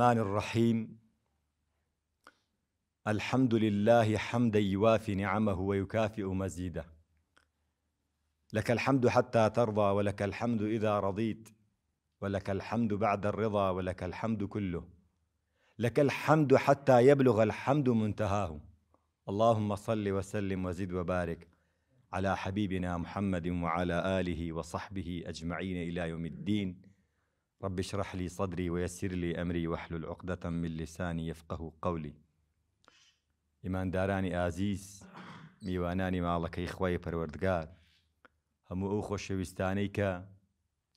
الرحمن الرحيم الحمد لله حمدا يوافي نعمه ويكافئ مزيده لك الحمد حتى ترضى ولك الحمد إذا رضيت ولك الحمد بعد الرضا ولك الحمد كله لك الحمد حتى يبلغ الحمد منتهاه اللهم صل وسلم وزد وبارك على حبيبنا محمد وعلى آله وصحبه أجمعين إلى يوم الدين رب اشرح لي صدري ويسر لي أمري واحلل عقدة من لساني يفقه قولي ئیمان دارانی ئازیز میوانانی ماڵەکەی خی پەروەردگار هەموو ئەو خۆشەویستانەی کە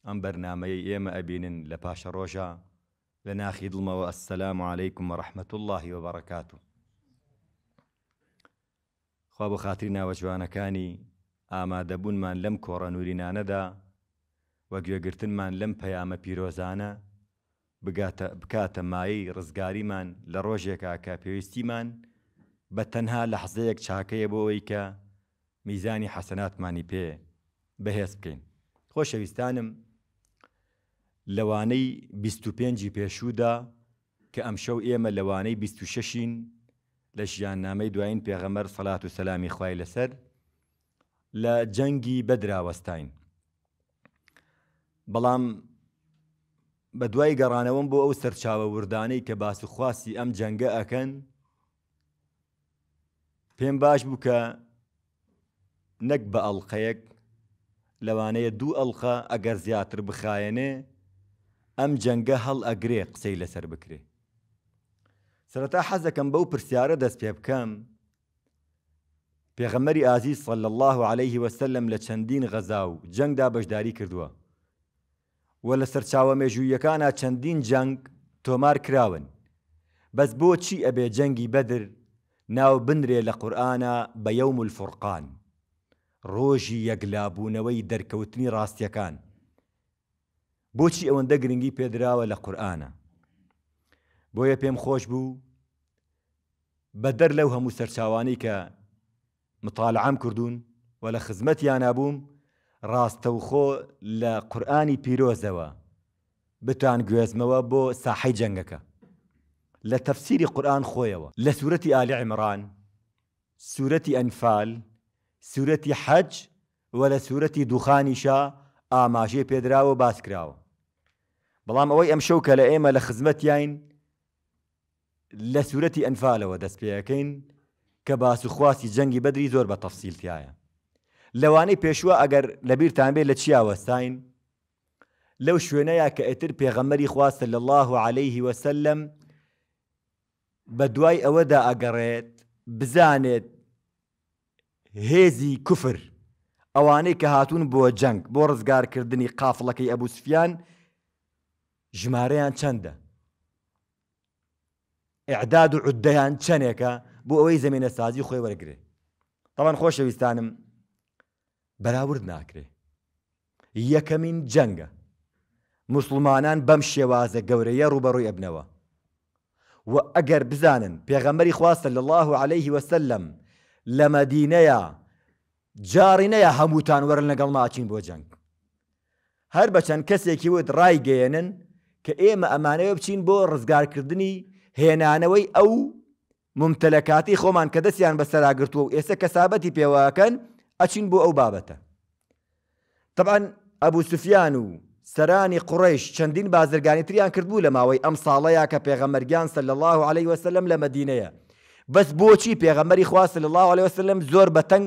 ئەم بەرنمەیە ئێمە ئەبینن لە پاشە ڕۆژە لە ناخی دڵمەوە ئەسلام عليهیکم ڕحمت اللهی وبڕکات و خوا بە خاتری ناوە جوانەکانی ئامادەبوونمان لەم کۆڕە نورینانەدا وە گوێگرتنمان لەم پەیامە پیرۆزانە بکاتە مایی ڕزگاریمان لە ڕۆژێکا کە پێویستیمان بە تەنها لە حزەیەک چاکەیە بۆ ئەوی کە میزانی حەسەناتمانی پێ بەهێز بکەین خۆشەویستانم لەوانەی 25 پێشودا کە ئەمشەو ئێمە لەوانەی 26شین لە ژیاننامەی دوایین پێغەمەر سەلات و سەلامی خوای لەسەر لە جەنگی بەدراوەستین بەڵام بە دوای گەڕانەوەم بۆ ئەو سەرچاوە وردانەی کە باسوخواستی ئەم جەنگە ئەکەن پێم باش بووکە نەک بە ئەڵلقەیەک لەوانەیە دوو ئەڵخە ئەگەر زیاتر بخایەنێ ئەم جەنگە هەڵ ئەگرێ قسەی لەسەر بکرێ سەرەتا حەزەکەم بەو پرسیارە دەست پێ بکەم پێغەمەری ئازی سەل الله عليه وسلم لە چەندین غەزا و جەنگدا بەشداری کردووە و لە سەرچاوە مێژوویەکانە چەندین جەنگ تۆمار کراون بەس بۆچی ئەبێ جەنگی بەدر ناو بنرێ لە قورآە بە یەوم الفڕقان ڕۆژی یەکلابوونەوەی دەرکەوتنی ڕاستیەکان بۆچی ئەوەندە گرنگی پێدراوە لە قورآە بۆیە پێم خۆش بوو بە دەر لەو هەموو سەرچاوانی کە مطالعام کردوون و لە خزمەتیان نبووم ڕاستەوخۆ لە قورآانی پیرۆزەوە بتان گوێزمەوە بۆ ساحی جەنگەکە لە تەفسیری قورآن خۆیەوە لە سوورەتی ئالی عیمران سوورەتی ئەنفال سوورەتی حەج وە لە سوورەتی دوخانیشا ئاماژێ پێدراوە باس کراوە بەڵام ئەوەی ئەم شەو کە لە ئێمە لە خزمەتیان لە سوورەتی ئەنفالەوە دەست پێەکەین کە باسوخواستی جەنگی بەدری زۆر بە تەفسیلتیایە لەوانەی پێشوە ئەگەر لەبییرتان بێ لە چیاوەستین لەو شوێنەیە کە ئەتر پێغەمەری خواستە لە الله و عليهەیهی وسلم بە دوای ئەوەدا ئەگەڕێت بزانێت هێزی کوفر ئەوانەی کە هاتوون بۆ جەنگ بۆ ڕزگارکردنی قافڵەکەی ئەبوسفیان ژمارەیان چەندە ئەعداد و عوددەیان چەندێکە بۆ ئەوەی زمینە سازی خۆی وەرگێ تەوان خۆشەویستانم بەراورد ناکرێ یەکەمین جەنگە مسلمانان بەم شێوازە گەورەیە ڕوبەڕووی ئەبنەوە و ئەگەر بزانن پێغەمەری خواستە لە الله عليه وسلم لە مەدینەیە جارینەیە هەمووتان وەرن لەگەڵ ماچین بۆ جەنگ هەر بەچەند کەسێکی وت ڕای گەێنن کە ئێمە ئەمانەوە بچین بۆ ڕزگارکردنی هێنانەوەی ئەو ممتەلەکاتی خۆمان کە دەستیان بەسەراگرتووە و ئێستا کەسابەتی پێواکەن ئەچین بۆ ئەو بابەتە طبعاان ئەبوو سوفیان و سەرانی قڕیش چەندین بازرگانی تریان کردبوو لە ماوەی ئەم ساڵەیە کە پێغەمەرگیان سە لە الله عليه وسلم لە مدینەیە بەس بۆچی پێغەمەری خواست لە الله عليه وسلم زۆر بەتەنگ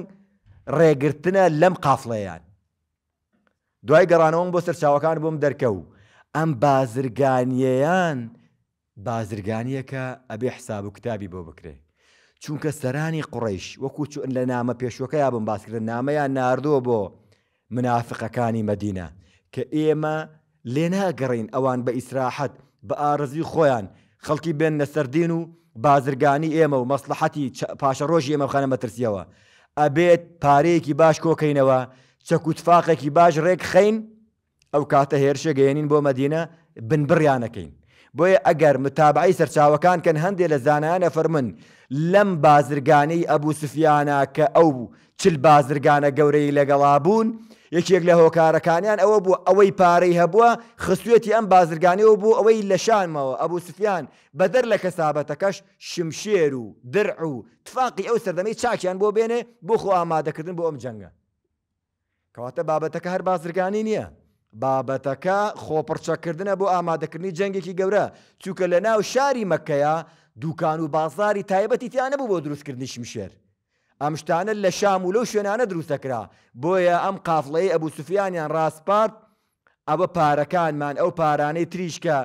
ڕێگرتنە لەم قافڵەیان دوای گەڕانەوەم بۆ سەرچاوەکان بۆم دەرکە و ئەم بازرگانیەیان بازرگانیەکە ئەبێ حساب و کتابی بۆ بکرێ چونکە سەرانی قڕیش وەکو چون لە نامە پێشوەکە یا بم باسکردن نامەیان نردۆ بۆ منافقەکانی مدینە کە ئێمە لێ ناگەڕین ئەوان بە ئیسراحەت بە ئارزی خۆیان خەڵکی بێن لەسەردین و بازرگانی ئێمە و مەسلحەتی پاشە ڕۆژی ئێمە خانە مەترسیەوە ئەبێت پارەیەکی باش کۆکەینەوە چەکوتفاقێکی باش ڕێک خەین ئەو کاتە هێرشە گەێنین بۆ مدینە بنبڕیانەکەین بۆیە ئەگەر متابعی سەرچاوەکان کەن هەندێک لە زانانە فەرمن لەم بازرگانەی ئەبوو سفیانە کە ئەو چل بازرگانە گەورەی لەگەڵا بوون یەکێک لە هۆکارەکانیان ئەوە بوو ئەوەی پارەی هەبووە خستوێتی ئەم بازرگانیەوە بوو ئەوەی لە شانمەوە ئەبوو سفیان بەدەر لە کەسابەتەکەش شمشێر و درع و تفاقی ئەو سەردەمەی چاکیان بۆ بێنێ بۆ خۆ ئامادەکردن بۆ ئەم جەنگە کەواتە بابەتەکە هەر بازرگانی نییە بابەتەکە خۆپڕچەکردنە بۆ ئامادەکردنی جەنگێکی گەورە چووکە لە ناو شاری مەکەیە دوکان و بازاری تایبەتی تیانە بوو بۆ دروستکردنی شمشێر. ئەم شتانە لە شام و لەو شوێنانە دروستەکرا بۆیە ئەم قافڵەی ئەبوو سوفیانیان ڕاستپارت ئەوە پارەکانمان ئەو پارانەی تریشکە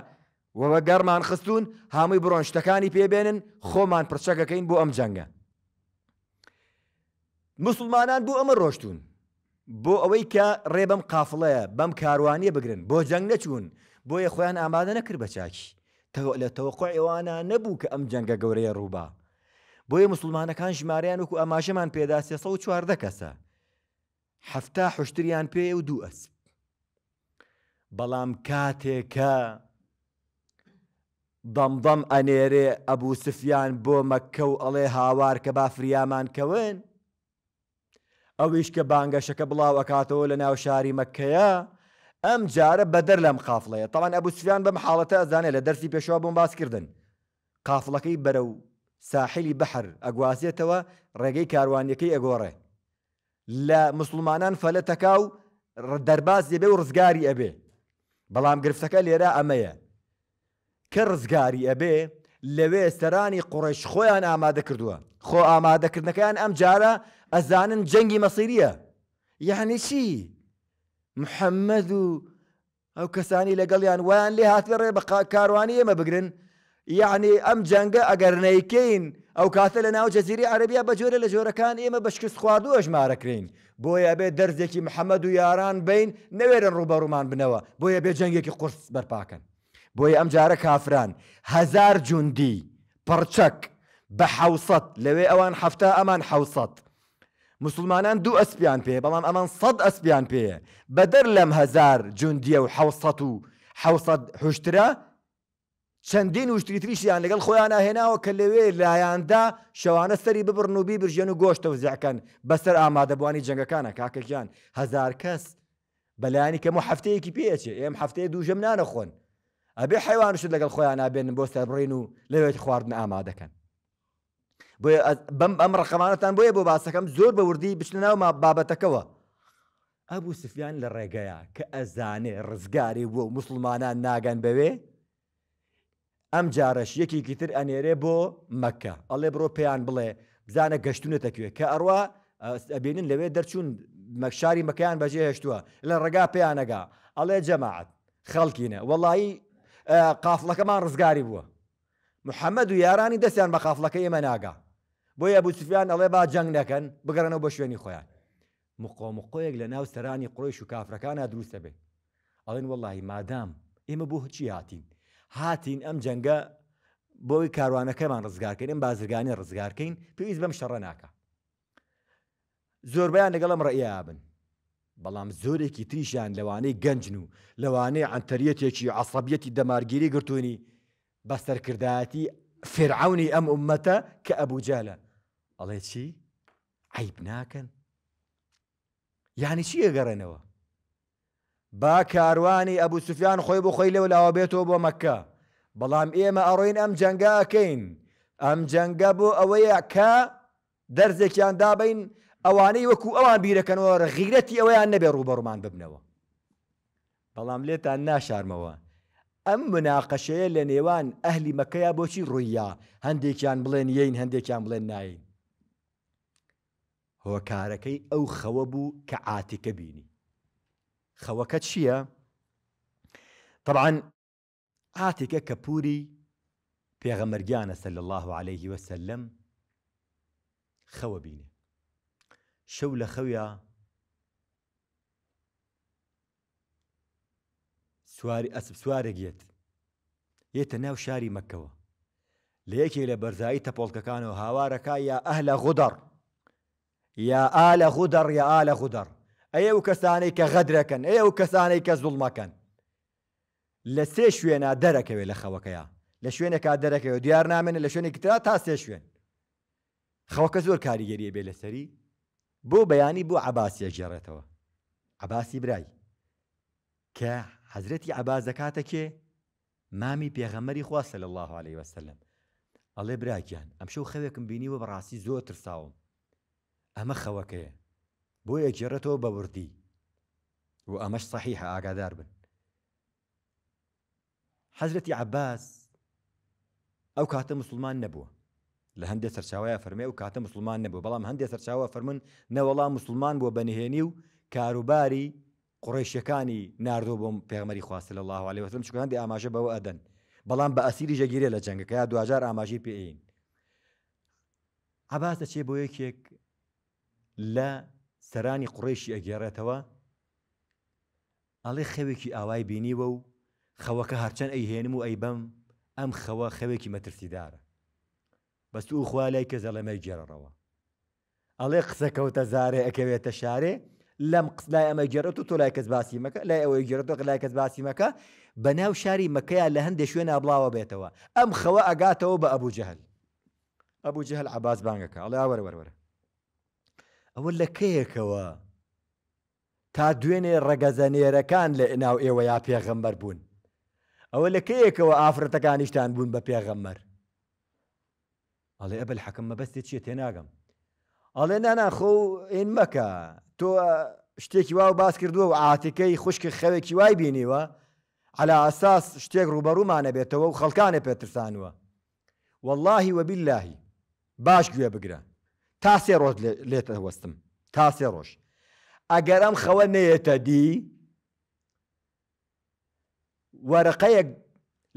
وەوە گەرمان خستون هەمووی بڕۆنشتەکانی پێبێنن خۆمان پرچەکەکەین بۆ ئەم جەنگە. مسلمانان بوو ئەمە ڕۆشتون. بۆ ئەوەی کە ڕێبم قافڵەیە بەم کاروانیە بگرن بۆ جەنگ نەچوون بۆیە خۆیان ئامادە نەکرد بە چاکی لە تەوەقع ئێوانە نەبوو کە ئەم جەنگە گەورەیە ڕووبا بۆیە مسلمانەکان ژماریان وکو ئەماشەمان پێدا سێسە و چواردە کەسە هەفتا حشتیان پێ و دوو ئەسب بەڵام کاتێکە دەمدەم ئەنێرێ ئەبوو سفیان بۆ مەکە و ئەڵێ هاوار کە با فریامان کەون ئەویش کە بانگەشەکە بڵاوەکاتەوە لە ناو شاری مەکەیە ئەم جارە بەدەر لەم قافڵەیە تەوان ئەبوسیان بەم حاڵەتە ئەزانێت لە دەرسی پێشوا بۆم باسکردن قافڵەکەی بەرە و ساحلی بەحر ئەگوازێتەوە ڕێگەی کاروانیەکەی ئەگۆڕێ لە مسلمانان فەلە تەکاو دەرباز دەبێ و ڕزگاری ئەبێ بەڵام گرفتەکە لێرە ئەمەیە کە ڕزگاری ئەبێ لەوێ سەرانی قڕش خۆیان ئامادە کردووە خۆ ئامادەکردنەکەیان ئەم جارە ئەزانن جەنگی مەسیریە یعنی چی محەممەد و ئەو کەسانی لەگەڵیان ویان لێ هاتوێ ڕێ بە کاروانی ئێمە بگرن یعنی ئەم جەنگە ئەگەر نەیکەین ئەو کاتە لە ناو جەزیری عەربیا بەجۆرە لە جۆرەکان ئێمە بەشکست خواردووە ژمارەکرین بۆیە بێت دەرزێکی محەممەد و یاران بین نەوێرن ڕوبەڕوومان بنەوە بۆیە بێ جەنگێکی قرس بەرپاکەن بۆیە ئەم جارە کافران هزار جوندی پڕچەک بە حوسەت لەوێ ئەوان هەفتا ئەمان حوسەت مسلمانان دوو ئەسپیان پێ بەڵام ئەمان سەد ئەسپیان پێە بەدەر لەم هزار جوندیە و حوسەت و حوسەد هشترە چەندین وشتی تریشیان لەگەڵ خۆیان هێناوە کە لەوێ لایەندا شەوانە سەری ببرن و بیبرژێن و گۆشتە وزیعکەن بەسەر ئامادەبوانی جنگەکانە کاکەکیان هزار کەس بەلایانی کەمە هەفتەیەکی پێچێ ئێم هەفتەیە دوو ژەم نانەخۆن ئەبێ حیوانشت لەگەڵ خۆیان نابێن بۆ سەبڕین و لەوێت خواردن ئامادەکەن بۆ بەم ئەم ڕقەمانەتان بۆیە بۆ باسەکەم زۆر بە وردی بچنە ناو بابەتەکەەوە ئەبوو سفیان لە ڕێگەیە کە ئەزانێ ڕزگاری بۆ مسلمانان ناگەن بەوێ ئەم جارەش یەکیکی تر ئەنێرێ بۆ مەکە ئەڵێ بڕۆ پێیان بڵێ بزانە گەشتونەتەکوێ کە ئەروە ئەبینن لەوێ دەرچوون مەکشاری مەکەیان بەجێ هێشتووە لە ڕێگا پێیانەگا ئەڵێ جەماعات خەڵکینە وەڵایی قافڵەکەمان ڕزگاری بووە محەممەد و یارانی دەستیان بە قافڵەکە ئێمە ناگا بۆ ئەبوسفیان ئەڵێ با جەنگ نەکەن بگەڕنەوە بە شوێنی خۆیان مقۆمقۆیەک لە ناو سەرانی قڕۆیش و کافرەکانە دروستە بێ ئەڵێن وەڵی مادام ئێمە بۆ هچی هاتین هاتین ئەم جەنگە بۆی کاروانەکەمان ڕزگارکەین ئەم بازرگانی ڕزگارکەین پێویست بەم شەڕە ناکە زۆربیان لەگەڵم ڕێیابن بەڵام زۆرێکی تریشیان لەوانەی گەنجن و لەوانەیە ئەتەریەتێکی عسەبیەتی دەمارگیری گرتوونی بەسەرکردایەتی فرعونی ئەم عمەتە کە ئەبووجالە ئەڵێ چی؟ عیب ناکەن یعنی چی ئەگەڕێنەوە با کاروانی ئەبوو سوفیان خۆی بۆ خۆی لەو لاوە بێتەوە بۆ مەکە بەڵام ئێمە ئەڕۆین ئەم جەنگاکەین ئەم جەنگە بۆ ئەوەیە کە دەرزێکیان دابین ئەوانەی وەکو ئەوان بیرەکەنەوە غیرەتی ئەوەیان نەبێ ڕوبەڕمان ببنەوە بەڵام لێتان ناشارمەوە ئەم مناقەشەیە لە نێوان ئەهلی مەکەیە بۆچی ڕوویە هەندێکیان بڵێن یین هەندێکیان بڵێن ناین هۆکارەکەی ئەو خەوە بوو کە عاتیکە بینی خەوەکە چییە؟ طبعاً عاتیکە کە پووری پێغەمەرگیانە سەل الله عليه وسلم خەوە بینێ شەو لە خەویا سواری ئەسب سوارەگێت یێتە ناو شاری مەکەوە لە یەکێک لە بەرزایی تەپۆڵکەکانەوە هاوارەکە یا ئەهلە غودەڕ یا ئالە خودەڕ یا ئالە خودەڕ ئەیە و کەسانەی کە غەدرەکەن ئەیە و کەسانەی کە زوڵمەکەن لە سێ شوێنە دەرەکەوێت لە خەوەکەیە لە شوێنێکا دەرەکەوە دیار نامێنە لە شوێنێک تررا تا سێ شوێن خەوەکە زۆر کاریگەریە بێ لەسەری بۆ بەیانی بۆ عباسیە ژێڕێتەوە عباسی برای کە حەزرەتی عبازەکاتە کێ مامی پێغەمەری خواستە لە الله عليه وسلم ئەڵێ براکیان ئەمشەو خەوێکم بینیوە بەڕاستی زۆر ترساوم ئەمە خەوەکەیە بۆ یەکێڕێتەوە بەوردی و ئەمەش صحیح ئاگادار بن حەزرەتی عباس ئەو کاتە مسلمان نەبووە لە هەندێک سەرچاوایە فەرمێ و کاتە مسلمان نەبوو بەڵام هەندێک سەرچاوە فەرمن نەوەڵام مسلمان بۆ بەنهێنی و کاروباری قڕێشیەکانی نردۆ بۆم پێغمەری خواست لە الله عليه وسلم چکە هەندی ئاماژە بەوە ئەدەن بەڵام بە ئەسیری ژەگیرێ لە جەنگەکە دوجار ئاماژی پێین عباس دەچێ بۆ یەکێک لە سەرانی قڕێشی ئەگەێڕێتەوە ئەڵێ خەوێکی ئاوای بینیوە و خەوەکە هەرچەند ئەی هێنم و ئەی بەم ئەم خەوە خەوێکی مەترسیدارە بەست و خوا لای کە زەڵەمەی جێڕەوە ئەڵێ قسەکەوتە زارێ ئەکەوێتە شارێ لەم قس لای ئەمە جێرەت و تۆ لای کەس باسی مەکە لای ئەوەی گرێتۆ لای کەس باسی مەکە بە ناو شاری مەکەیان لە هەندێک شوێن ئابلاوە بێتەوە ئەم خەوە ئەگاتەوە بە ئەبوو جەهل ئەبوو جەهل عباز بانگەکە ئەڵێ وەرەوەرە ئەوە لە کەیەکەوە تا دوێنێ ڕەگەزەنێرەکان لە ناو ئێوە یا پێغەمبەر بوون ئەوە لە کەیەکەوە ئافرەتەکانیشتان بوون بە پێغەمەر ئەڵێ ئەبل حەکەم مەبەستێ چیە تێناگەم ئەڵێ نانا خۆ ئێن مەکە تۆ شتێکی وا و باس کردووە و عاتیکەی خوشکی خەوێکی وای بینیوە على ئاساس شتێک ڕوبەڕوومانە بێتەوە و خەڵکانە پێترسانوە واللهی وەبیلهی باش گوێ بگرە تا سێ ڕۆژ لێتە وەستم تا سێ ڕۆژ ئەگەر ئەم خەوە نەیەتە دی وەرەقەیەک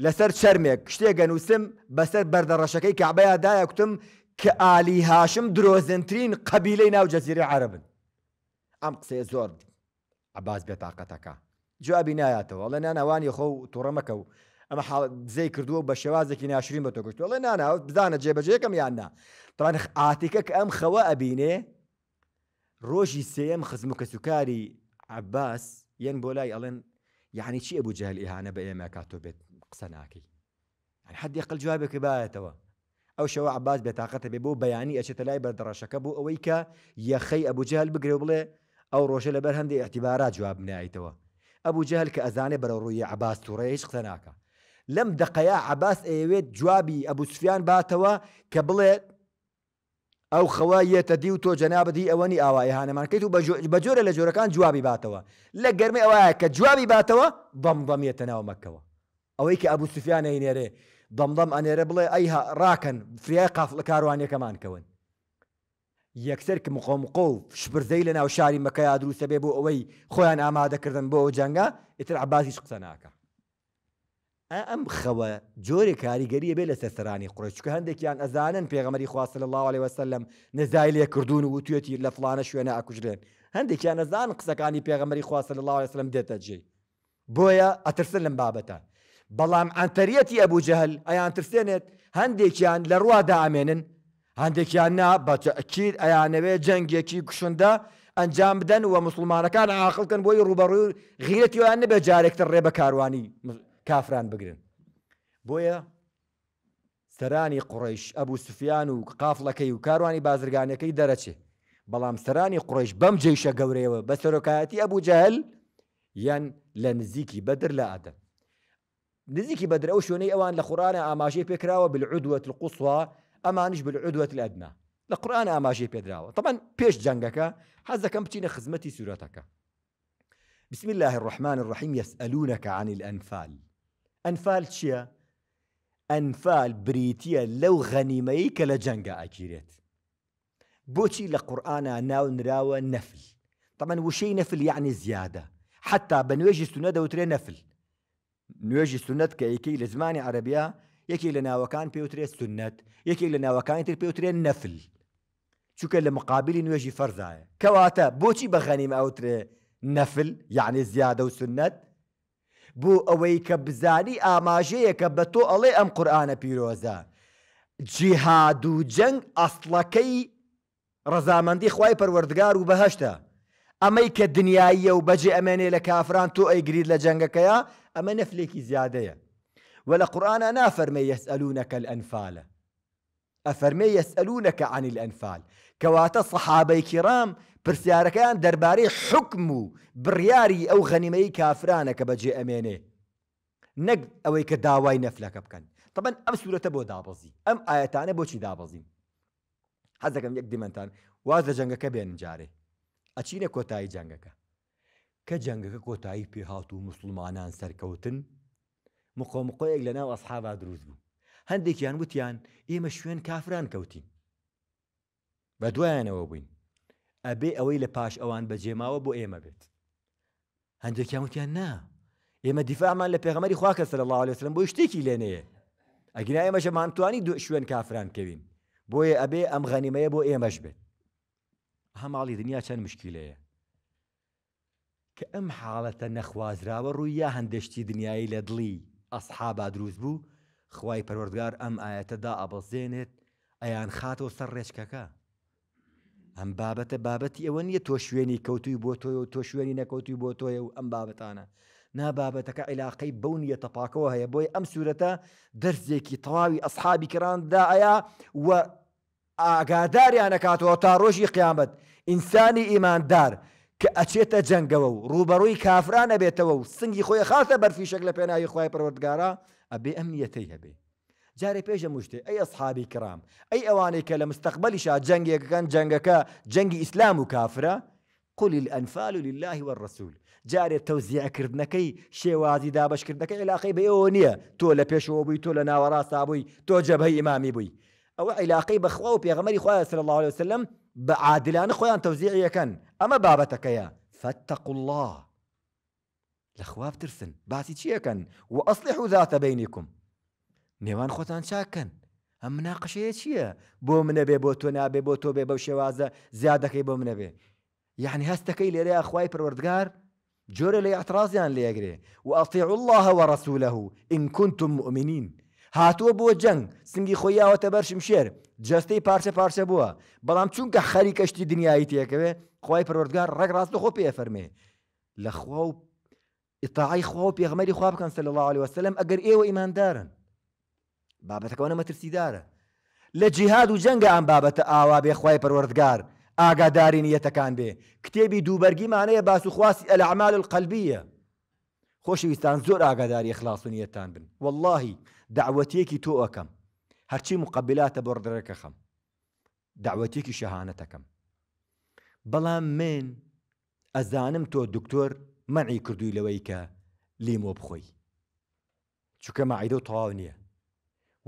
لەسەر چرمێک شتێکگە نووسم بەسەر بەردەڕەشەکەی کابەیە دایەکتم کە ئالی هاشم درۆزنترین قەبیلەی ناو جەزیری عربن ئەم قسێ زۆر عباز بێتاقەتەکە جوابی نایاتەوە لە نانەوانی خۆ تووڕەمەکە و ئەمە زەی کردووە بە شێوازێکی ناشرین بە تۆگەشت لە ناناوت بدانە جێبەجێکم یاننا تاان ئاتیکە کە ئەم خەوە ئەبینێ ڕۆژی سێم خزم و کەسوکاری عباس یەن بۆ لای ئەڵێن یعنی چی ئەبوو جەهل ئیهانە بە ئێمە کاتۆ بێت قسە ناکەی حدی قل جوابێکی باەتەوە ئەو شەوە عباس بێتاقەتە بێ بۆ بەیانی ئەچێتە لای بەردەڕەشەکە بۆ ئەوەی کە یەخەی ئەبوجهل بگرێ بڵێ ئەو ڕۆژە لەبەر هەندی احتیبارات جواب نایتەوە ئەبوو جهل کە ئەزانێ بەرە ڕووی عباس تووڕێ هیچ قسە ناکە لەم دقەیە عباس ئەیەوێت جوابی ئەبوسفیان باتەوە کە بڵێت ئەو خەوە یەتە دی و تۆ جەنابەتی ئەوەنی ئاوای هاانەمانکەیت و بە جۆرە لە جۆرەکان جوابی باتەوە لە گەرمی ئەوەیە کە جوابی باتەوە دەمدەمیێتە ناو مەکەوە ئەوەی کە ئەبوسفیان ئەینێرێ دەمدەم ئەنێرە بڵێ ئەی ڕاکەن فریای قافڵ کاروانەکەمان کەون یەکسەر کە مقۆمقۆ و شبرزەی لە ناو شاری مەکەیا دروستە بێ بۆ ئەوەی خۆیان ئامادەکردن بۆ ئەو جەنگە ئیتر عبازیش قسە ناکە ئەم خەوە جۆرێک کاریگەریە بێ لە سەسەرانی قڕێچکە هەندێکیان ئەزانن پێغەمەری خواستە لە الله عليه وسلم نزای لێ کردوون و توێتی لە فلانە شوێنە ئەکوژرێن هەندێکیان ئەزان قسەکانی پێغەمەری خواستە لە الله وسلم دێتە جێ بۆیە ئەترسن لەم بابەتە بەڵام ئەتەریەتی ئەبوو جەهل ئەیان ترسێنێت هەندێکیان لە ڕوادا ئامێنن هەندێکیان نا بەچەکیر ئەیانەوێ جەنگێکی کوشندە ئەنجام بدەن وە مسلمانەکان عاقلکن بۆی ڕوبەڕوو غیرەتیان نەبێ جارێکتر ڕێبە کاروانی كافران بقرن بويا سراني قريش ابو سفيان وقافلة كي وكارواني بازرقاني كي دەرەچێ بلام سراني قريش بم جێشە گەورەوە بس ركاتي ابو جهل ين لنزيكي بدر لا ادم نزيكي بدر او شوني اوان لقران لە قورانە بالعدوة القصوى بالعدوەت القوسوا الادنى لقران الأدنا لە قورآن طبعا بيش جانكا هذا كم بچینە خزمتي سورتك بسم الله الرحمن الرحيم يسألونك عن الأنفال انفال چیه؟ انفال بریتیه لو غنیمهی که لە جەنگە بوچی لقرآن ناو نراو نفل طبعا وشەی نفل یعنی يعني زیادە، حتا بە نوێژی سونە دەوترێ نەفل. نوێژی سونەت کە یەکەی لە زمانی عربیا یەکێک لە ناوەکان پێوترێت سونەت، یەکێک لە ناوەکانی تر پێوترێن نەفل. نفل لە مقابلی نوێژی فەرزایە کەواتە بۆچی بە غەنیم ئەوترێ بو اوي كبزاني اماجي كبتو الي ام قرآن بيروزا جهاد و اصلكي اصلاكي رزامندي خواي پروردگار و بهشتا امي كدنيايه و بجي اماني لكافران تو اي قريد لجنگكيا اما نفليكي زياده ولا قرآن انا فرمي يسألونك الانفال افرمي يسألونك عن الانفال كواتا صحابي كرام پرسیارەکەیان دەربارەی حکم و بڕیاری ئەو غەنیمەی کافرانە کە بەجێ ئەمێنێ نەک ئەوەی کە داوای نەفلەکە بکەن طبەن ئەم سوورەتە بۆ دابەزی ئەم ئاەتانە بۆچی دابەزیم حەزەکەم یەک دیمەتان واز لە جەنگەکە بێن جارێ ئەچینە کۆتایی جەنگەکە کە جەنگەکە کۆتایی پێهات و مسلمانان سەرکەوتن مقۆمقۆیەک لە ناو ئەسحابا دروست بوو هەندێکیان وتیان ئێمە شوێن کافران کەوتین بە دوایانەوە بووین ئەبێ ئەوەی لە پاش ئەوان بەجێماوە بۆ ئێمە بێت هەندێکیان وتیان نا ئێمە دیفامان لە پێغمەری خواکە سەر الله لەسلم بۆ شتێکی لێنەیە ئەگنا ئێمە ژەمانتوانی دو شوێن کافران کەوین بۆیە ئەبێ ئەم غەنیمەیە بۆ ئێمەش بێت هەماڵی دنیا چەند مشکیلەیە کە ئەم حاڵەتە نەخوازراوە ڕوویە هەندشتی دنیای لە دڵی ئەسحابا دروست بوو خوای پەروەردگار ئەم ئاەتەدا ئەبەزێنێت ئەیان خاتەوە سەر ڕێچکەکە ئەم بابەتە بابەتی ئەوە نیە تۆ شوێنی کەوتوی بۆ تۆی و تۆ شوێنی نەکەوتوی بۆ تۆیە و ئەم بابەتانە نابابەتەکە عیلاقەی بەو نیە تەپاکەوە هەیە بۆی ئەم سوورەتە دەرزێکی تەواوی ئەسحابی کرانداایە و ئاگاداریان نکاتەوە تا ڕۆژی قیامەت ئینسانی ئیماندار کە ئەچێتە جەنگەوە و ڕوبەڕووی کافرانە بێتەوە و سنگی خۆی خاتە بەرفیشک لە پێناوی خی پەروەردگارە ئەبێ ئەم نیەتەی هەبێ جاري بيجا مشتێ اي اصحابي كرام اي أواني کە لە مستەقبلیشا جەنگێکەکان كان جەنگی اسلام كافرة قل الانفال لله والرسول جاري توزيع جارێت تەوزیعکردنەکەی شێوازی دابشکردنەکەی علاقی بە ئێوە بيونية تۆ بيشو بي بووی تۆ لە ناوەڕاستا بووی امامي بي او بووی ئەوە عیلاقی بەخوا و پێغەمەری الله عليه وسلم بە عادلانە خۆیان اما بابتك يا فاتقوا الله لە خواب ترسن باسی چیەکەن و ئەسلح و نێوان خۆتان چاکەن ئەم مناقشەیە چییە بۆ منە بێ بۆ تۆ نابێ بۆ تۆ بێ بەو شێوازە زیادەکەی بۆ منە بێ یعنی هەستەکەی لێرەیە خوای پروەردگار جۆرە لە ئەاعترازیان لێگرێ و ئەڵتیع الله وەڕسوولە و ئینکونتم مؤمنین هاتووە بۆ جەنگ سنگی خۆیاوەتە بەرشم شێر جستەی پارچە پارچە بووە بەڵام چونکە خەری کەشتی دنیای تێکەوێ خی پرۆردگار ڕێک ڕاستە خۆ پێ فەرمێ لە خوا و ئتاعی خوا و پێغمەری خواب بکەن سە لە الله عليه وسلم ئەگەر ئێوە ئیماندارن بابەتەکەەوە مەترسیدارە لە جیهاد و جەنگە ئەم بابەتە ئاوا بێخوای پەروەردگار ئاگاداری نیەتەکان بێ کتێبی دووبەرگیمانەیە باس و خواستی ئەلعمال القلبیە خۆشویستان زۆر ئاگاداری خلاصونیەتان بن واللهی دعوەتیەکی تۆ ئەەکەم هەرچی مقبلاتە بڕدرەکە خەم دعوەتێکی شەهانەتەکەم بەڵام من ئەزانم تۆ دکتۆر مەعی کردووی لەوەی کە لیمۆ بخۆی چووکە مەعیدە و تەواو نییە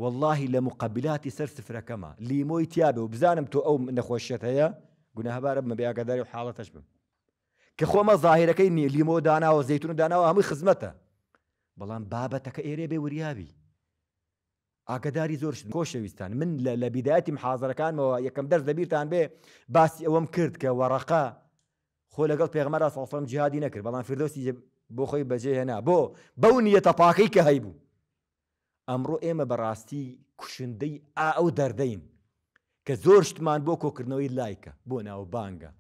واللهی لە مقبلاتی سەر سفرەکەمە لیمۆی تیاابێ و بزانم تۆ ئەو نەخۆشیێت هەیە گونە هەبارە بمە بێگەداری و حاڵەتەش بم کە خۆمە ظاهرەکەی نی لیمۆ داناوە زەتون داناوە هەمووی خزمەتە بەڵام بابەتەکە ئێرێ بێ وریاوی ئاگداری زۆر خۆشەویستان من لە بیداەتی حازەکانمەوە یەکەم دەرز دەبیرتان بێ باسی ئەوەم کرد کە وەڕقا خۆ لەگەڵ پێغمەرا ساڵسەم جیادی نەکرد بەڵام فردۆسی بۆ خۆی بەجێ هێنا بۆ بەو نیەتە پاکەی کە هەیبوو ئەمڕۆ ئێمە بەڕاستی کوشندەی ئا ئەو دەردەین کە زۆر شتمان بۆ کۆکردنەوەی لایکە بۆ ناو بانگە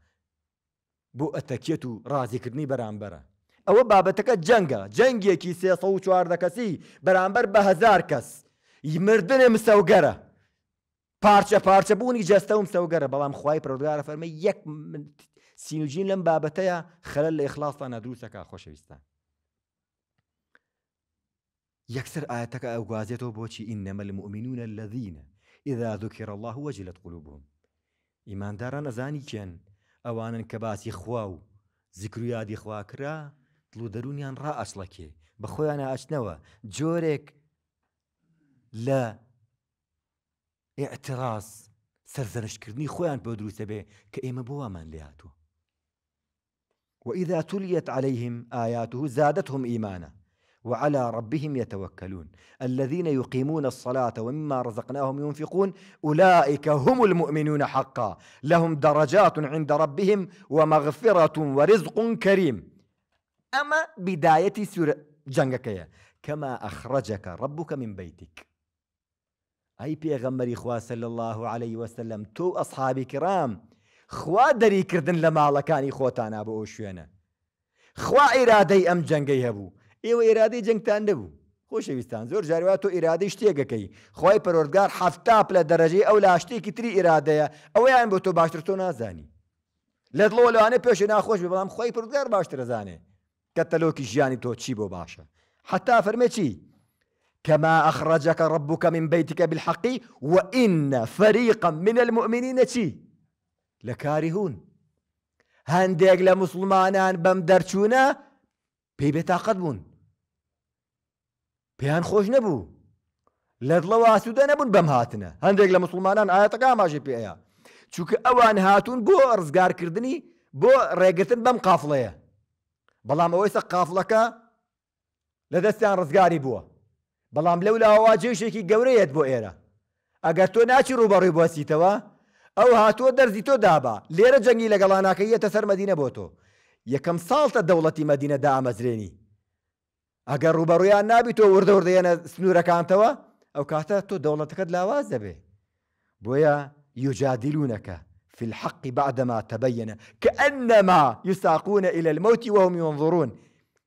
بۆ ئەتەکێت و ڕازیکردنی بەرامبەرە ئەوە بابەتەکە جەنگە جەنگێکی سێسە و چواردەکەسی بەرامبەر بە هزار کەس مردنێ مسەوگەرە پارچە پارچە بوونی جەستە و مسەوگەرە بەڵام خی پرۆگارە فەرمە یەک سینوجین لەم بابەتەیە خەرە لە ئخلاستانە دروستەکە خۆشەویستان يكسر آياتك أوغازيتو بوشي إنما المؤمنون الذين إذا ذكر الله وجلت قلوبهم إيمان داران أزاني كان أوانا كباسي خواو ذكر يادي خواكرا تلو درونيان را أصلاكي بخويانا أشنوا جورك لا اعتراض سەرزەنشکردنی خۆیان بۆ بودرو سبي كإيما بوامان لياتو وإذا تليت عليهم آياته زادتهم إيمانا وعلى ربهم يتوكلون الذين يقيمون الصلاة ومما رزقناهم ينفقون أولئك هم المؤمنون حقا لهم درجات عند ربهم ومغفرة ورزق كريم أما بداية سورة جنگەکەیە كما أخرجك ربك من بيتك أي پێغەمبەری اخوة صلى الله عليه وسلم تو أصحابي كرام خوا دري كردن لما لكان بۆ ابو شوێنە خوا ارادي ام جەنگەی هبو ئێوە ئێرادەی جنگتان نەبوو خۆشەویستان زۆر جاروات تۆ ئێرادەی شتێکەکەی خی پەرۆردگار هەفتاپ لە دەرەژەی ئەو لاشتێکی تری ئێرادەیە او بۆ تۆ باشتر تۆ نازانی لە دڵۆ لەوانە پێشی ناخۆش بەڵام خۆی زاني باشترەزانێ کە تەلۆکی ژیانی تۆ چی بۆ باشە حتا فەرمەچی كما أخرجك ربك من بيتك بالحق وإن فريقا من المؤمنين تي لكارهون هندق لمسلمان بم بيبتا بي پێیان خۆش نەبوو لە دڵەوە ئاسوودە نەبوون بەم هاتنە هەندێک لە مسلمانان ئاەتەکە ماژی پێەیە چونکە ئەوان هاتوون بۆ ڕزگارکردنی بۆ ڕێگرتن بەم قافڵەیە بەڵام ئەوەیسە قافڵەکە لە دەستیان ڕزگاری بووە بەڵام لەو لاوا جێشێکی گەورەیەت بۆ ئێرە ئەگەر تۆ ناچی ڕوبەڕی بۆسییتەوە ئەو هاتووە دەرزی تۆ دابا لێرە جەنگی لەگەڵاناکە یەتە سەر مەدینە بۆ تۆ یەکەم ساڵتە دەوڵەتی مەدینە دامەزرێنی یه ڕوبەڕویان نابی تو او کاتا تو دولت کد لواز ده بی دەبێ یجادلون که في الحق بعدما تبين كأنما يساقون إلى الموت وهم ينظرون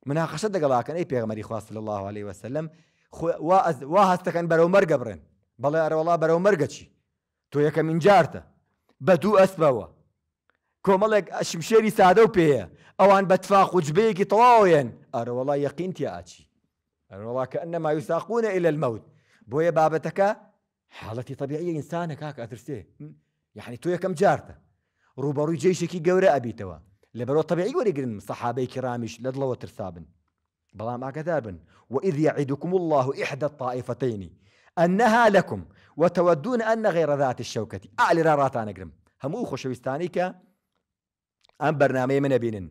مناقشة دقلاكن أي بيغمري صلى الله عليه وسلم واهستكن برو مرقة برن بلا ارو الله برو مرقة شي تو يك من جارته بدو أسبوا كومالك شمشيري سادو بيه أوان بتفاق وجبيكي طواوين والله يقين يا أتشي أرى والله كأنما يساقون إلى الموت بۆیە بابتك حالتي طبيعية إنسانك هاك أترسيه يعني تو كم جارتا روبرو جيشك گەورە أبي توا لبرو طبيعي وەرەگرن سەحابەی صحابي لە لدلا ترسابن بلا ما كذابن وإذ يعدكم الله إحدى الطائفتين أنها لكم وتودون أن غير ذات الشوكة أعلى أقرم هەموو خۆشەویستانی کە ئەم بەرنمەی من أبينن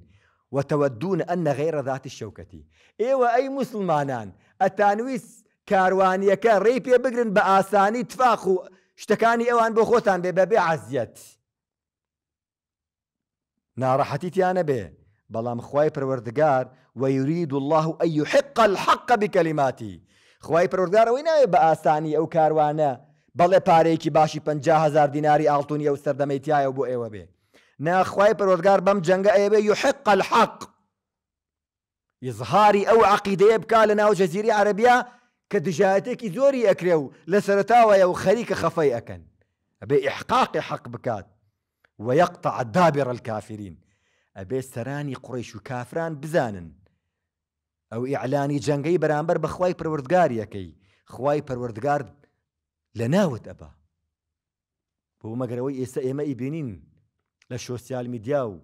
وتودون أن غير ذات الشوكة إيوة أي مسلمانان أتانويس کاروانیەکە ڕێ پێ بگرن بە ئاسانی تفاق و شتەکانی ئەوان بۆ خۆتان بێ بەبێ عزیەت. ناڕەحەتیتیانە بێ بەڵام خی پروەردگار وەیرید الله و ئەی حق الحق بکەلیماتی خی پروەردگارەوەی ناوێ بە ئاسانی ئەو کاروانە بەڵێ پارەیەکی باشی 500هزار دیناری ئاڵتونیە و سەردەمەتیایە بۆ ئێوە بێ. نا پەرۆزگار بەم بم ئەوێ يحق الحق ئظهاری ئەو عقیدەیە بک لە ناو جەزیری عربیا کە دژایەتێکی زۆری ئەکرێ و لە سەرتاوەیە و خەریکە حق بكات ويقطع دابر الكافرين ابي سراني قريش وكافران بزانن او اعلاني جەنگەی بەرامبەر بەخوای پروردگاریەکەی خوای پروردگار لە ناوت ئەبا بۆ مەگەرەوەی ئێستا ئێمە ئیبینین لە شۆسیال میدیا و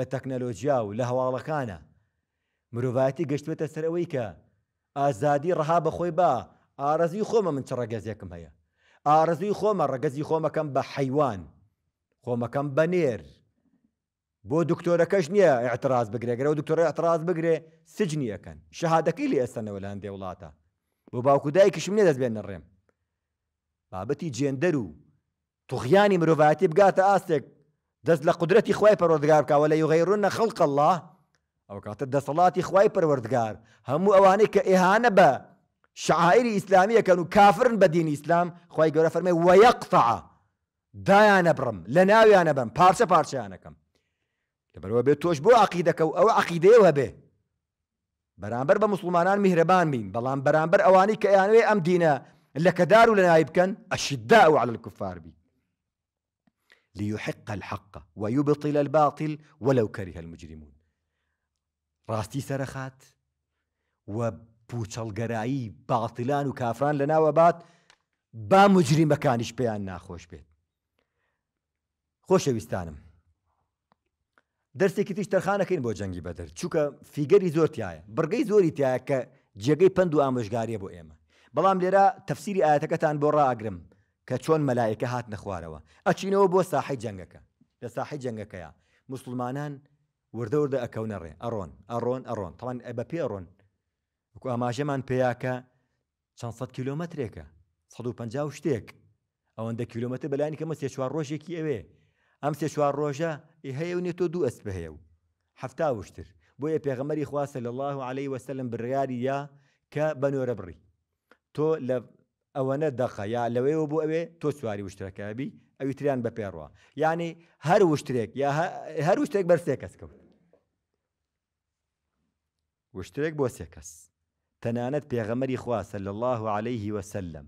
لە تەکنەلۆجییا و لە هەواڵەکانە مرۆڤایەتی گەشتوێتە سەر ئەوەی کە ئازادی ڕها بەخۆی با ئارەزی خۆمە من چ ڕگەزیەکم هەیە ئارزوی خۆمە ڕگەزی خۆمەکەم بە حەیوان خۆمەکەم بە نێر بۆ دکتۆرەکەش نییە اعترااز بگرێگرە و دکتۆرە اعترااز بگرێ سجنیەکەن شەهادەکەی لێ ئێستانەوە لە هەندێ وڵاتە بۆ باوکو دایکیشم نێ دەستبێن ڕێم بابەتی جێندەر و توغیانی مرۆڤەتی بگاتە ئاستێک دەست لە قدرەتی خی پەروەردگار بکەوە لە یغیرونە خەڵق الله ئەو کاتە دەسەڵاتی خی پەروەردگار هەموو ئەوانەی کە ئێهانە بە شعائری ئیسلامیەکەن و کافرن بە دینی ئیسلام خی گەورە فەرمێ وەیەقفع دایانە بڕم لە ناویانە بم پارچە پارچیانەکەم لەبەرەوە بێت تۆش بۆ عقیدەکە و ئەوە عقیدەیەوە بێ بەرامبەر بە مسلمانان میهرەبان مهربان مين بلان ئەوانی اواني ئەیانوێ ئەم ام لەکەدار لك لە ناوی بکەن ئەشیدا و على الكفار بي لیحق الحق ويبطل الباطل ولو كره المجرمون ڕاستی سەرەخات و پوچەڵگەرایی باڵتیلان و کافران لە ناوەبات با مجریمەکانیش پێیان ناخۆش بێت خۆشەویستانم دەرسێکی تیش تەرخانەکەین بۆ جەنگی بەدەر چووکە فیگەری زۆرتیایە بڕگەی زۆریتیایە کە جێگەی پند و ئامۆژگاریە بۆ ئێمە بەڵام لێرە تەفسیری ئاەتەکەتان بۆ ڕاگرم کە ملايكة مەلایکە هات نەخوارەوە ئەچینەوە بو ساحي جەنگەکە لە ساحی جەنگەکەیە مسلمانان أكون أرون أرون أرون ئەڕۆن تەوان ئە پێ ڕۆن وەکو ئاماژەمان پێیاکە چەند کیلومترێکە 150 شتێک ئەوەندە کیلومتر بەلانی کەمە سێ چوار ڕۆژێکی ئەوێ ئەم سێ چوار ڕۆژە هەیە و نێتۆ دوو ئەسپ هەیە و حفتا وشتر بۆیە پێغەمەری خواسە لە الله عليه وسلم بڕیاری يا كبنو ربري تو تۆ ئەوەنە أنا یا لەوەیەوە بۆ ئەوێ تۆ سواری وشتەکەبی ئەوی تریان بە پێڕوە ینی هەر وشتێک یا هەر وشتێک بەر سێ کەس کەوت وشتێک بۆ سێ کەس تەنانەت پێغەمەری خواسە لە الله عليه وسلم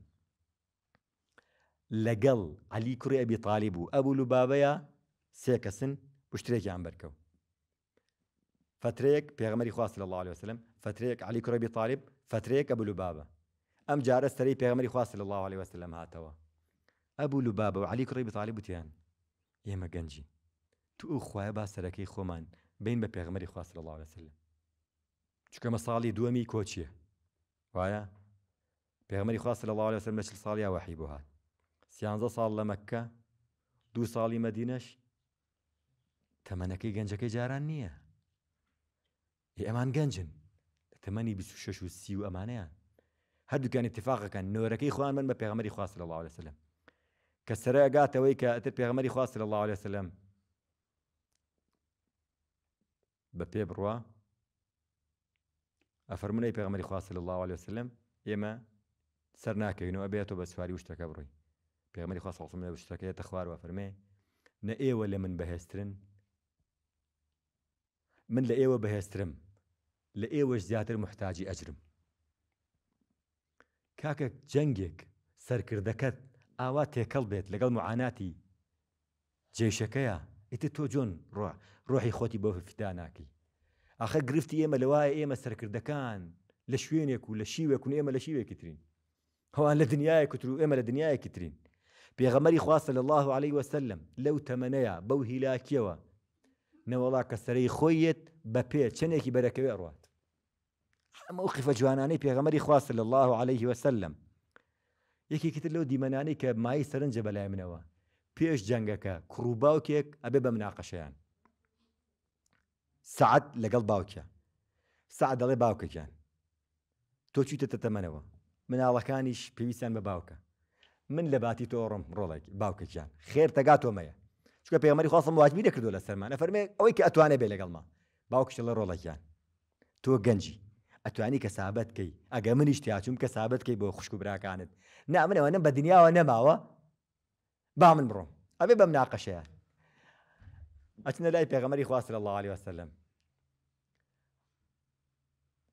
لەگەڵ علی کوڕی ئەبی تاالی بوو ئەبوو لوبابەیە سێ کەسن وشتێکیان بەرکەوت فترێک پێغەمەری خواست لە الله عليه وسلم فترێک علی کوڕی أبي طالب فترێک ئەبوو لوبابە ام جارە سەری بيغمري خواص صلى الله عليه وسلم هاتوا ابو لبابه وعلي علی طالب بتاالی يا ئێمە تو خوایە با سەرەکەی خمان بين بيغمري خواص صلى الله عليه وسلم كما صالي دومي كوتشي وايا بيغمري خواص صلى الله وسلم مش صالي يا وحي بۆ سيانزا صال لمكة دو صالي مدينش تمنكي مەدینەش جارانية يا امان نییە تمني گەنجن لە امانيان هاد كان اتفاق كان نورك إخوان من ما بيغمري خواص صلى الله عليه وسلم كسرى قات ويك أتر بيغمري خواص صلى الله عليه وسلم ببي بروا أفرمني بيغمري خواص صلى الله عليه وسلم إما سرناك ينو أبيته بس فاري وشتك أبروي بيغمري خواص صلى الله عليه وسلم وشتك يتخوار وأفرمي نأي ولا من بهسترن من لأي وبهسترم لأي وش زياتر محتاجي أجرم کاکە جەنگێک سەرکردەکەت ئاوا تێکەڵ بێت لەگەڵ معاناتی جێشەکەیە ئیتر تۆ جۆن ڕۆ ڕۆحی خۆتی بۆ فدا ناکەی ئاخە گرفتی ئێمە لەوایە ئێمە سەرکردەکان لە شوێنێک و لە شیوێکون ئێمە لە شیوێکی ترین هەوان لە دنیای کوتر و ئێمە لە دنیایەکی ترین پێغەمەری خواستە لە الله عليه وسلم لەو تەمەنەیە بەو هیلاکیەوە نەوەڵا کە سەرەی خۆیت بە پێ چنێکی بەرەکەوێ ڕات ئەمە وقیفە جوانانەی پێغەمەری خواست لە الله عليه وسلم یەکێکتر لەو دیمەنانی کە مای سەرنجە بەلای منەوە پێش جەنگەکە کڕووباوکێک ئەبێ بە مناقەشەیان سعد لەگەڵ باوکە سعد دەڵێ باوکەکیان تۆ چیتە تەمەنەوە مناڵەکانیش پێویستان بە باوکە من لە باتی تۆڕم ڕۆڵێک باوکەکیان خێر تەگاتۆمەیە چکە پێمەری خواستم واجبی دەکردو لە سەرمانە فەرمێ ئەوەی کە ئەتوانێ بێ لەگەڵما باوکشە لە ڕۆڵەکیان تۆ گەنجی ئەتوانی کە سابەت کەی ئەگە منیش تیاچوم کە سابەت کەی بۆ خوشک و براکانت نامنەوە نەم بە دنیاوە نەماوە با من بڕۆم ئەبێ بەم ناقەشەیە ئەچنە لای پێغەمەری خواست لە الله عليه وسلم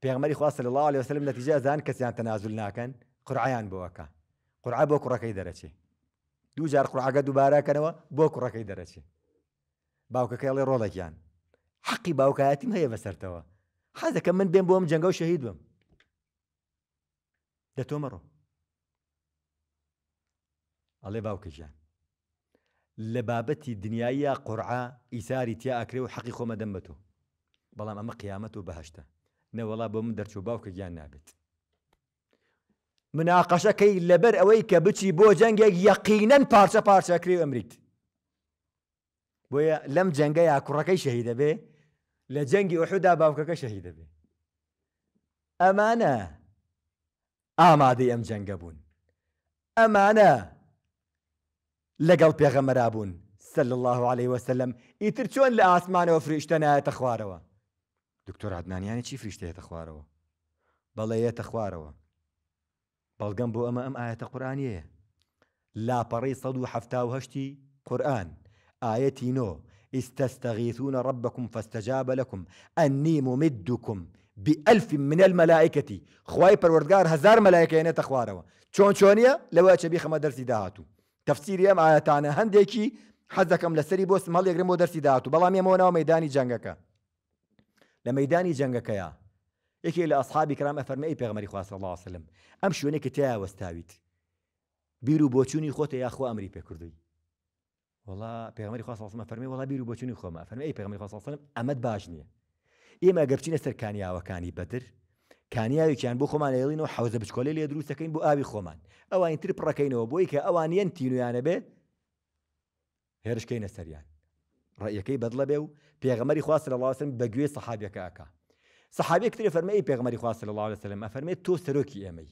پێغمەری خواست لە الله عليه وسلم نەتیجە زان کەسیان تەنازول ناکەن قڕعیان بۆەکە قڕع بۆ کوڕەکەی دەرەچێ دوو جار قڕعگە دووبارەکەنەوە بۆ کوڕەکەی دەرەچێ باوکەکەی ئەڵێ ڕۆڵێکیان حەقی باوکایەتیم هەیە بەسەرتەوە حەز دەکەم من بێم بۆم جەنگە و شەهید بم دە تۆ مەڕۆ ئەڵێ باوکە ژیان لە بابەتی دنیایە قڕعا ئیساری تیا ئاکرێ و حەقی خۆمە دەم بە تۆ بەڵام ئەمە قیامەت و بەهشتە نەوەڵا بۆ من دەرچوو باوکە گیان نابێت مناقەشەکەی لەبەر ئەوەی کە بچی بۆ جەنگێک یەقینەن پارچە پارچەکری ئەمریت بۆیە لەم جەنگە یا کوڕەکەی شەهیدە بێ لە أحدا ئۆحودا باوکەکە شەهیدە بێ ئەمانە ئامادەی ئەم جەنگە بوون ئەمانە لەگەڵ پێغەمەرا بوون سل الله عليه وسلم ئیتر چۆن لە ئاسمانەوە فریشتە نایەتە خوارەوە دکتۆر عدنانیانی چی فریشتەیەتە خوارەوە بەڵێتە خوارەوە أما أم ئەمە ئەم لا قورانیەیە صدو حفتاو ه قرآن ئاەتی نو استستغيثون ربكم فاستجاب لكم أني ممدكم بألف من الملائكة خواي بروردقار هزار ملائكة يعني تخواروا چون چونية لو أچبي خما درس داهاتو تفسير يم آياتانا هندكي حزكم لسري بوس مال يقرم بو درسي داهاتو بلام يمونا وميداني جنگكا لميداني جنگكا يا إيكي لأصحاب كرام أفرمي پیغمري خواه صلى الله عليه وسلم أم شوني كتاوستاويت بيرو بوچوني خوته يا خو أمري بكردوي وڵا پێغمەری خواستمە فەرمی وڵا بیر و بچنی خۆمە فەرمی پێغمەری خواستم ئەمەد باش نییە ئێمە گەرچینە سەر کانیاوەکانی بەتر کانیاویان بۆ خۆمان لێڵینەوە حوزە بچکۆلی لێ دروستەکەین بۆ ئاوی خۆمان ئەوان تر پڕەکەینەوە بۆی کە ئەوان یەن تینویانە بێ هێرشکەینە سەریان ڕێیەکەی بەدڵە بێ و پێغمەری خواست لە لاسم بەگوێ سەحابەکە ئاکا سەحابێکتری فەرمەی پێغمەری خواست لە لاوە سلممە فەرمێت تۆ سەرۆکی ئێمەی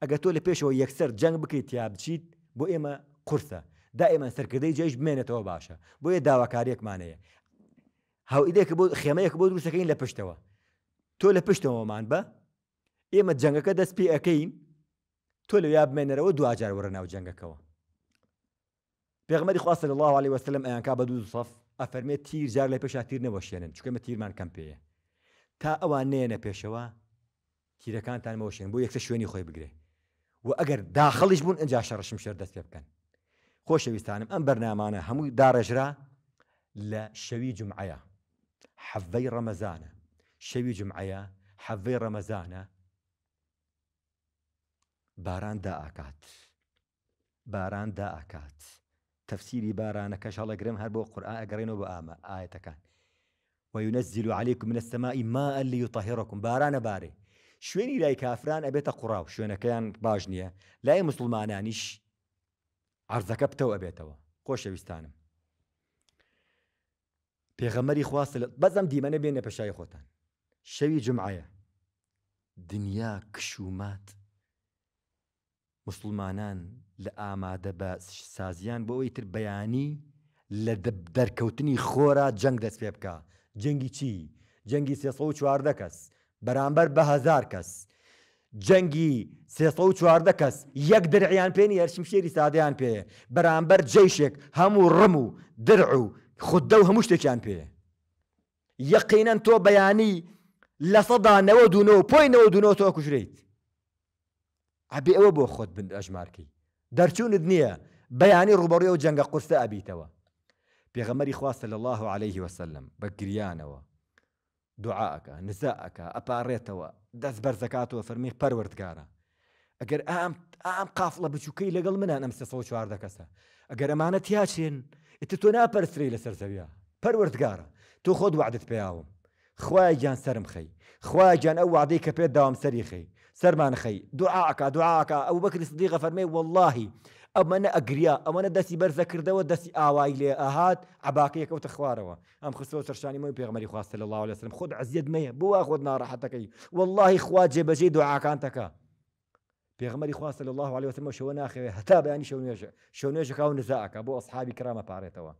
ئەگە تۆ لە پێشەوە یەکسەر جەنگ بکەیت یا بچیت بۆ ئێمە قرسە دائما سەرکردەی جێش بمێنێتەوە باشە بۆ یە داواکاریەکمانەیە هاوئیدێککە بۆ خێمەیەک بۆ دروستەکەین لە پشتەوە تۆ لە پشتەوەمان بە ئێمە جەنگەکە دەست پێ ئەەکەین تۆ لە یا بمێنەرەوە دوجار وەرە ناو جەنگەکەەوە پێغمەری خواست لە الله عليه وسلم ئەیان کا بە دوو سەف ئەفەرمێت تیر جار لە پێش تیر نەوەشێنن چکەمە تیرمان کەم پێەیە تا ئەوان نێنە پێشەوە تیرەکانتان مەوەشێن بۆ یەکسە شوێنی خۆی بگرێ و ئەگەر داخەڵیش بوون ئەجا شەڕشم شەر دەست پێ بکەن خۆشەویستانم ئەم بەرنامانە هەمووی داڕێژرا لە شەوی جمعەیە حەڤەی ڕەمەزانە شەوی جمعەیە حەڤەی ڕەمەزانە باران دائکات باران دائکات تەفسیری بارانەکەش هەڵەگرم هەر بۆ قورآ ئەگەڕێنەوە بە ئامە ئاەتەکان وينزل عليكم من السماء ماء ليطهركم باران باري شويني لاي كافران ابيتا قراو شوێنەکەیان كان باجنيا لاي مسلمانانیش عرضەکە پتەوە ئەبێتەوە خۆشەویستانم پێغەمەری خواست بەزەم دیمەنە بێنە پەشای خۆتان شەوی جمعایە دنیا کشومات مسلمانان لە ئامادە بە سازیان بۆ ئەوی تر بەیانی لە دەرکەوتنی خۆرا جەنگ دەست پێ بکە جەنگی چی جەنگی سێسە و چواردە کەس بەرامبەر بە هزار کەس جەنگی سێسە و چواردە کەس یەک درعیان پێێنی هەرشم شێری سادەیان پێ بەرامبەر جێشێک هەموو ڕم و درع و خوددە و هەموو شتێکیان پێ یەقینەن تۆ بەیانی لە سەدا نەوە دوونەوە پۆینەوە دوونەوە تۆ کوژریت ئەبێ ئەوە بۆ خۆت بند ئەژمارکی دەرچوونت نییە بەیانی ڕوبڕی و جەنگە قورسە ئەبییتەوە پێغەمەری خواستە لە الله عليه وسلم بە گریانەوە دوعاکە نزاعەکە ئەپارڕێتەوە دەست بەرزەکاتەوە فەرمی پەروەردگارە ئەگەر ئام ئام قافڵە بچووکەی لەگەڵ منان ئەم سەسەوە چواردە کەسە ئەگەر ئەمانە تیاچێن ئیتە تۆ ناپەرسری لەسەر زەویە پەروەردگارە تۆ خۆت وعدت پیاوم خوای گیان سرم خەی خوای گیان ئەو وعدەی کە پێت داوام سەری خەی سەرمان خەی دوعاکە دوعاکە ئەو بەکری سدیغە فەرمێ واللهی ئەمەە ئەگریا ئەمەە دەستی بەرزەکردەوە دەستی ئاوای لێ ئاهات عباکەیەکەوتە خوارەوە ئەم خستەوە سەرشانی مە پێغمەری خواستە لە لاوە لەسرم خۆت عزیەت مەیە بۆە خۆت والله واللهی خوا جێبەجێ دوعاکانتەکە پێغمەری خواستە صلى الله عليه وسلم هتا يعني شو نيجا شو نيجا و نزاکە ابو اصحابي کرامە پارێتەوە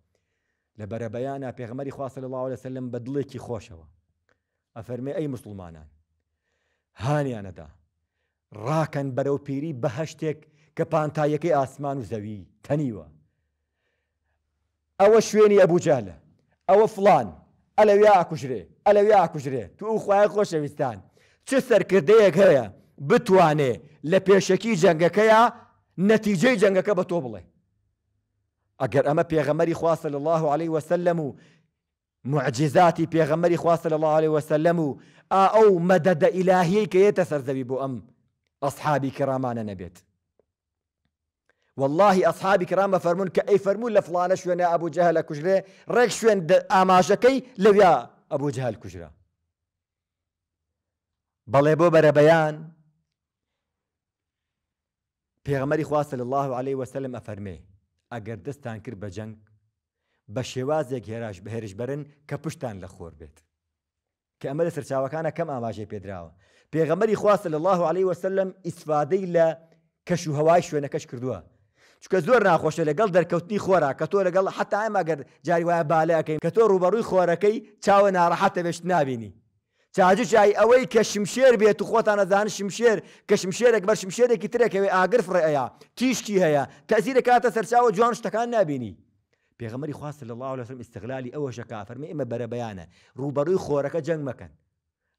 لبر بەرەبەیانە پێغمەری خواستە صلى الله لەسلم بە دڵێکی خۆشەوە ئەفەرمێ ئەی مسلمانان انا دا راكن برو بيري بهشتك کە پانتایەکەی ئاسمان و زەوی تەنیوە ئەوە شوێنی ئەبووجالە ئەوە فلان ئەلەویا ئاکوژرێ ئەلەویا ئاکوژرێ تو و خخوای خۆشەویستان چ سەرکردەیەک هەیە بتوانێ لە پێشەکی جەنگەکەیە نەتیجەی جەنگەکە بە تۆ بڵێ ئەگەر ئەمە پێغەمەری خواستە لە الله عليه وسلم و معجززاتی پێغەمەری خواستە لە الله عليه وسلم و ئا ئەو مەدەدە ئیلاهی کە یێتە سەرزەوی بۆ ئەم ئەسحابی کەرامانە نەبێت. واللهی ئەصحابی کرامە فەرمونون کە ئەی فەرموو لە فلانە شوێنە ئەبوجهە لە کوژرێ ڕێک شوێن ئاماژەکەی لەویا ئەبوجهل کوژرا. بەڵێ بۆ بەرەبەیان پێغەمەری خواستە لە الله عليه وسلم ئەفەرمێ ئەگەر دەستان کرد بە جەنگ بە شێوازێک هێراش بەهێرش بەرن کە پشتان لە خۆر بێت کە ئەمە لە سەرچاوەکانە کەم ئاماژێ پێدراوە پێغەمەری خواستە لە الله عليه وسلم ئیسفادەی لە کەش و هەوای شوێنەکەش کردووە چکە زۆر ناخۆشە لەگەڵ دەرکەوتنی خۆرا کە تۆ لەگەڵ حتا ئەماگەر جاری وایە بالاکەین کە تۆ ڕوبەڕووی خۆرەکەی چاوە ناڕەحەتە بێشت نابینی چاجو چای ئەوەی کە شمشێر بێت و خۆتان نەزان شمشێر کە شمشێرێک بەر شمشێرێکی ترێکەوێ ئاگرف ڕێەیە تیشکی هەیە تەزیرە کاتە سەرچاوە جوان شتەکان نبینی پێغمەری خواست لە الله لەسم استقلالی ئەوە شەکافەرمی ئمە بەرەبەیانە ڕوبەڕووی خۆرەکە جەنگ مەکەن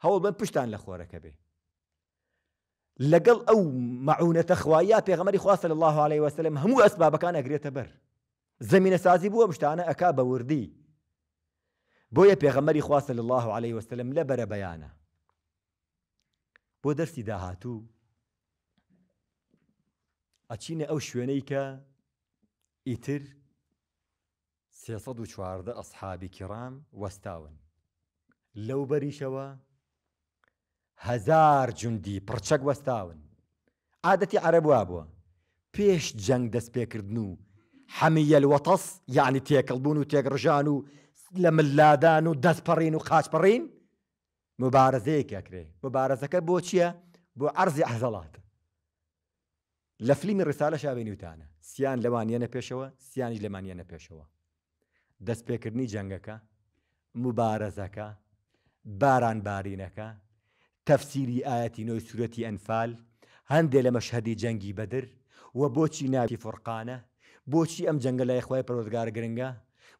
هەوڵ بن پشتان لە خۆرەکە بێ لەگەڵ ئەو معونەتە خوایە پێغەمەری خواستە الله عليه وسلم هەموو ئەسبابەکان ئەگرێتە بەر زمینە سازی بووە مشتانە ئەک بە وردی بۆیە پێغەمەری خواستە الله عليه وسلم لە بەرە بەیانە بۆ دەستی داهاتوو ئەچینە ئەو شوێنەی کە ئیتر سێ چواردە ئەسحابی کرام وەستاون لەو بەریشەوە هزار جوندی پڕچەک وەستاون عادەتی عەرەبوا بووە پێش جەنگ دەست پێکردن و حەمیەل وەتەس یعنی تێکەڵبوون و تێکڕژان و لە ملادان و دەستپەڕین و خاچپەڕین مبارەزەیەکەکرێ مبارەزەکە بۆ چییە بۆ ئەرزی عزەڵاتە لە فلیمی ڕسالە شابێنیوتانە سیان لەوانیەنە پێشەوە سیانیش لەمانیەنە پێشەوە دەستپێکردنی جەنگەکە مبارەزەکە باران بارینەکە تەفسیری ئاەتی نوۆی سوورەتی ئەنفال هەندێ لە مەشهدی جەنگی بەدر و بۆچی ناوی فرقانە بۆچی ئەم جەنگە لای خخوای پرۆزگار گرنگە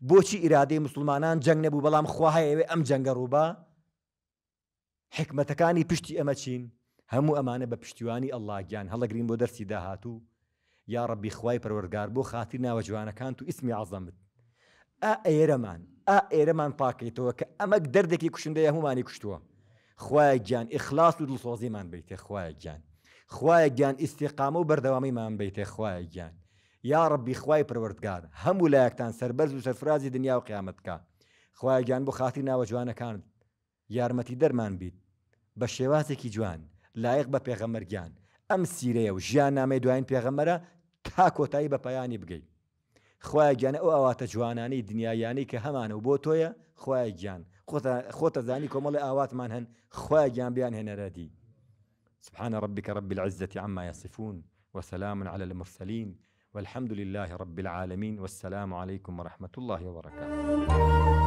بۆچی ئیرادەی مسلمانان جەنگ نەبوو بەڵام خواهەیەوێ ئەم جەنگە ڕووبا حکمەتەکانی پشتی ئەمە چین هەموو ئەمانە بە پشتیوانی ئەللاگیان هەڵەگرین بۆ دەرسی داهاتوو یا ڕبی خوای پەروەرگار بۆ خاتی ناوە جوانەکان تو ئیسمی عزەمت ئا ئێرەمان ئا ئێرەمان پاکەیتەوە کە ئەمەک دەردێکی کوشندەیە هەمومانی کوشتووە خوای گیان ئیخلاس و دڵسۆزیمان بیتێ خوای گیان خوای گیان ئیسیقام و بەردەوامیمان بیتێ خوای گیان یا ڕبی خوای پروردگار هەموو لایەکتان سربەرز و سەرفرازی دنیا و قیامەتکە خوای گیان بۆ خاتی ناوە جوانەکان یارمەتی دەرمان بیت بە شێوازێکی جوان لایەق بە پێغەمەرگیان ئەم سیرەیە و ژیان نامەی دوایین پێغەمەرە تا کۆتایی بە پایانی بگەیت خوای گیان ئەو ئەواتە جوانانی دنیایانی کە هەمانە و بۆ تۆیە خوای گیان خوتا خوتا زاني خۆتە زانی کۆمەڵی ئاواتمان خوا جان بيان هن رادي سبحان ربك رب العزة عما يصفون وسلام على المرسلين والحمد لله رب العالمين والسلام عليكم ورحمة الله وبركاته